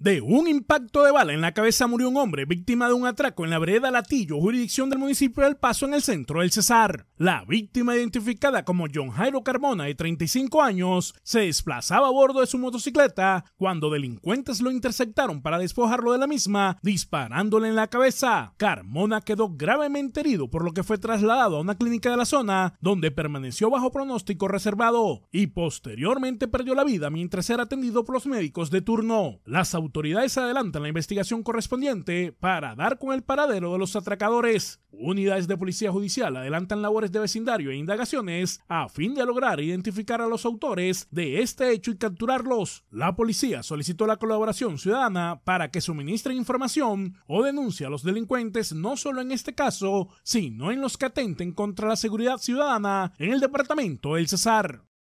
De un impacto de bala en la cabeza murió un hombre víctima de un atraco en la vereda Latillo, jurisdicción del municipio del Paso en el centro del Cesar. La víctima, identificada como John Jairo Carmona, de 35 años, se desplazaba a bordo de su motocicleta cuando delincuentes lo interceptaron para despojarlo de la misma, disparándole en la cabeza. Carmona quedó gravemente herido, por lo que fue trasladado a una clínica de la zona, donde permaneció bajo pronóstico reservado y posteriormente perdió la vida mientras era atendido por los médicos de turno autoridades adelantan la investigación correspondiente para dar con el paradero de los atracadores. Unidades de policía judicial adelantan labores de vecindario e indagaciones a fin de lograr identificar a los autores de este hecho y capturarlos. La policía solicitó la colaboración ciudadana para que suministren información o denuncie a los delincuentes no solo en este caso, sino en los que atenten contra la seguridad ciudadana en el departamento del Cesar.